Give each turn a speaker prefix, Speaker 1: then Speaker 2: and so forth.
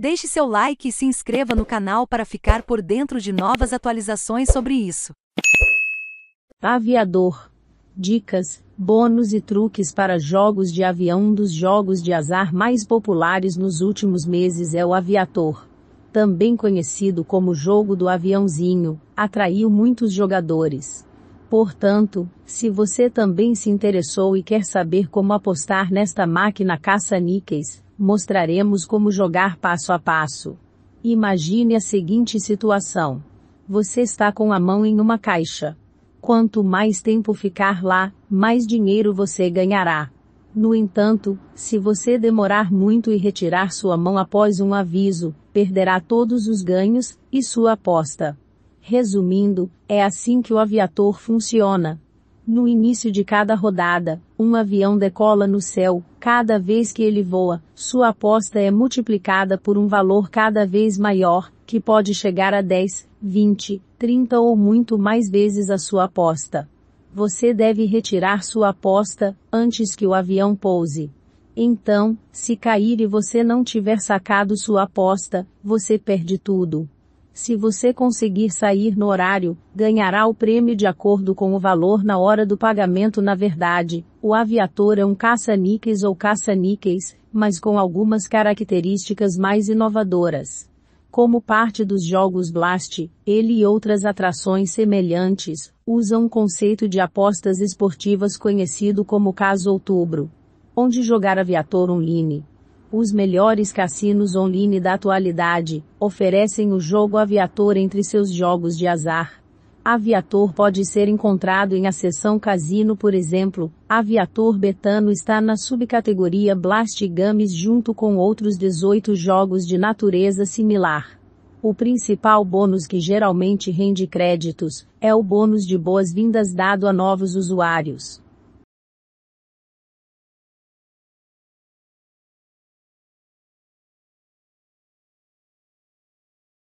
Speaker 1: Deixe seu like e se inscreva no canal para ficar por dentro de novas atualizações sobre isso. Aviador. Dicas, bônus e truques para jogos de avião. Um dos jogos de azar mais populares nos últimos meses é o Aviator. Também conhecido como jogo do aviãozinho, atraiu muitos jogadores. Portanto, se você também se interessou e quer saber como apostar nesta máquina caça-níqueis, Mostraremos como jogar passo a passo. Imagine a seguinte situação. Você está com a mão em uma caixa. Quanto mais tempo ficar lá, mais dinheiro você ganhará. No entanto, se você demorar muito e retirar sua mão após um aviso, perderá todos os ganhos e sua aposta. Resumindo, é assim que o aviator funciona. No início de cada rodada, um avião decola no céu, cada vez que ele voa, sua aposta é multiplicada por um valor cada vez maior, que pode chegar a 10, 20, 30 ou muito mais vezes a sua aposta. Você deve retirar sua aposta antes que o avião pouse. Então, se cair e você não tiver sacado sua aposta, você perde tudo. Se você conseguir sair no horário, ganhará o prêmio de acordo com o valor na hora do pagamento. Na verdade, o aviator é um caça-níqueis ou caça-níqueis, mas com algumas características mais inovadoras. Como parte dos jogos Blast, ele e outras atrações semelhantes usam um conceito de apostas esportivas conhecido como Caso Outubro, onde jogar aviator online os melhores cassinos online da atualidade oferecem o jogo Aviator entre seus jogos de azar. Aviator pode ser encontrado em a seção Casino, por exemplo. Aviator Betano está na subcategoria Blast Games junto com outros 18 jogos de natureza similar. O principal bônus que geralmente rende créditos é o bônus de boas-vindas dado a novos usuários.